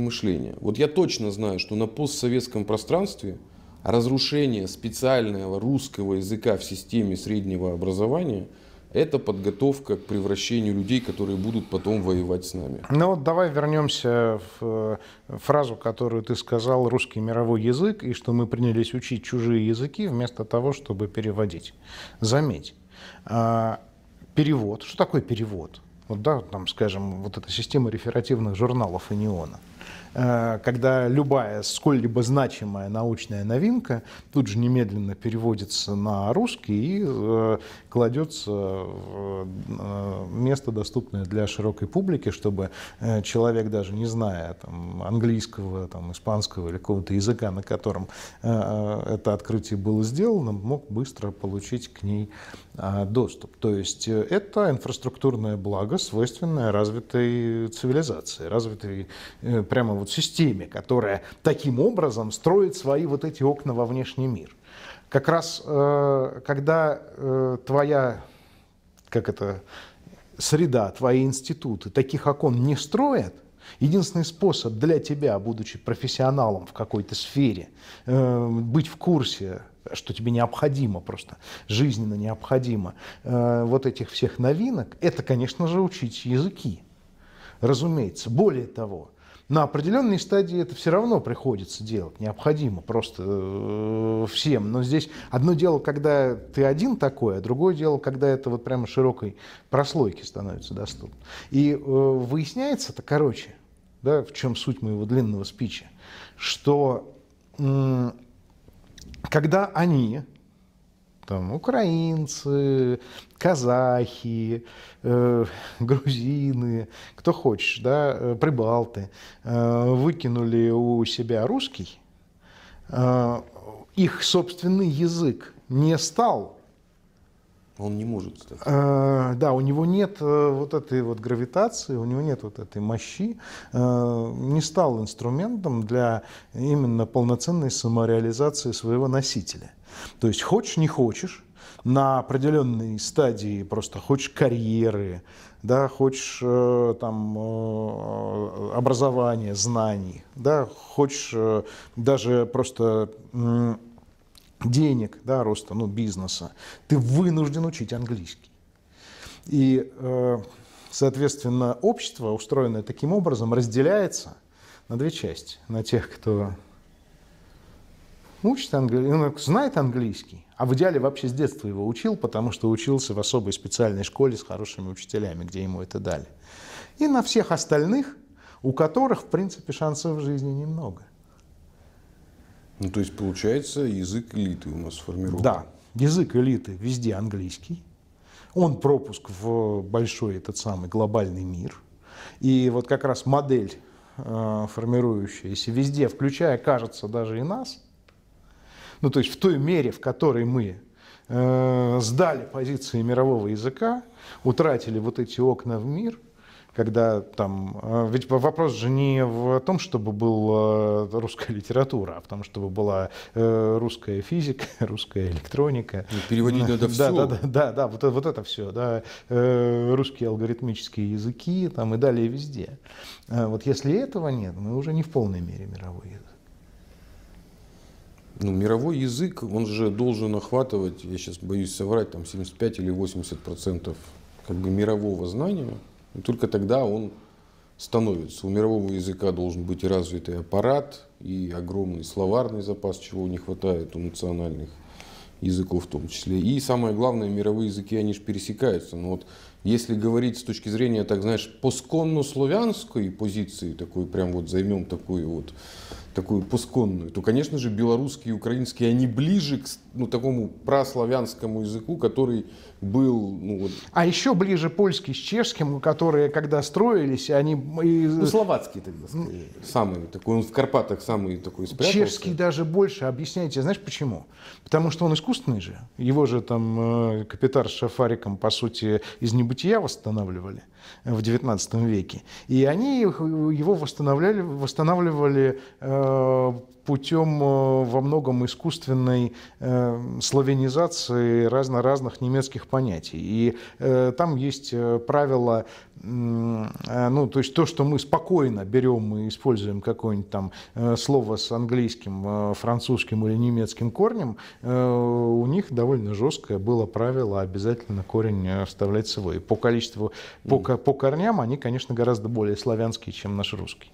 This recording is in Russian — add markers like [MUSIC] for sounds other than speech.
мышления. Вот я точно знаю, что на постсоветском пространстве разрушение специального русского языка в системе среднего образования – это подготовка к превращению людей, которые будут потом воевать с нами. Ну вот давай вернемся в э, фразу, которую ты сказал, русский мировой язык, и что мы принялись учить чужие языки вместо того, чтобы переводить. Заметь, а, перевод, что такое перевод? Вот, да, там, скажем, вот эта система реферативных журналов и неона – Э, когда любая сколь-либо значимая научная новинка тут же немедленно переводится на русский и э, кладется в э, место, доступное для широкой публики, чтобы человек, даже не зная там, английского, там, испанского или какого-то языка, на котором это открытие было сделано, мог быстро получить к ней доступ. То есть это инфраструктурное благо, свойственное развитой цивилизации, развитой прям прямо вот системе, которая таким образом строит свои вот эти окна во внешний мир. Как раз э, когда э, твоя, как это, среда, твои институты таких окон не строят, Единственный способ для тебя, будучи профессионалом в какой-то сфере, э, быть в курсе, что тебе необходимо просто, жизненно необходимо, вот этих всех новинок, это, конечно же, учить языки. Разумеется. Более того, на определенной стадии это все равно приходится делать, необходимо просто э, всем. Но здесь одно дело, когда ты один такой, а другое дело, когда это вот прямо широкой прослойке становится доступно. И э, выясняется-то, короче, да, в чем суть моего длинного спича, что когда они там украинцы, казахи, э, грузины, кто хочешь, да, э, прибалты, э, выкинули у себя русский, э, их собственный язык не стал он не может, кстати. А, да, у него нет э, вот этой вот гравитации, у него нет вот этой мощи. А, не стал инструментом для именно полноценной самореализации своего носителя. То есть хочешь, не хочешь, на определенной стадии просто хочешь карьеры, да, хочешь там образования, знаний, да, хочешь даже просто денег, да, роста ну, бизнеса, ты вынужден учить английский. И, э, соответственно, общество, устроенное таким образом, разделяется на две части. На тех, кто учит английский, ну, знает английский, а в идеале вообще с детства его учил, потому что учился в особой специальной школе с хорошими учителями, где ему это дали. И на всех остальных, у которых, в принципе, шансов в жизни немного. Ну, то есть, получается, язык элиты у нас сформирован. Да, язык элиты везде английский. Он пропуск в большой этот самый глобальный мир. И вот как раз модель э, формирующаяся везде, включая, кажется, даже и нас, ну, то есть в той мере, в которой мы э, сдали позиции мирового языка, утратили вот эти окна в мир – когда там... Э, ведь вопрос же не в том, чтобы была э, русская литература, а в том, чтобы была э, русская физика, [LAUGHS] русская электроника. И ну, переводить надо все. Да, да, да, да вот, вот это все. Да. Русские алгоритмические языки там, и далее везде. А вот если этого нет, мы уже не в полной мере мировой язык. Ну, мировой язык, он же должен охватывать, я сейчас боюсь соврать, там 75 или 80 процентов как бы мирового знания. И только тогда он становится. У мирового языка должен быть и развитый аппарат, и огромный словарный запас, чего не хватает у национальных языков в том числе. И самое главное, мировые языки, они же пересекаются. Но вот если говорить с точки зрения, так знаешь, посконно-славянской позиции, такой прям вот займем такую вот такую посконную, то, конечно же, белорусские и украинские, они ближе к ну, такому прославянскому языку, который был... Ну, вот... А еще ближе польский с чешским, которые, когда строились, они... Ну, словацкий тогда, скорее. Самый такой, он в Карпатах самый такой спрятался. Чешский даже больше, объясняйте, знаешь почему? Потому что он искусственный же. Его же там э, капитар с шафариком, по сути, из небольшого бытия восстанавливали в XIX веке. И они его восстанавливали, восстанавливали э, путем э, во многом искусственной э, славянизации разно разных немецких понятий. И там есть правило, ну, то есть то, что мы спокойно берем и используем какое-нибудь там слово с английским, французским или немецким корнем, них довольно жесткое было правило обязательно корень э, вставлять свой. По количеству, по, по корням они, конечно, гораздо более славянские, чем наш русский.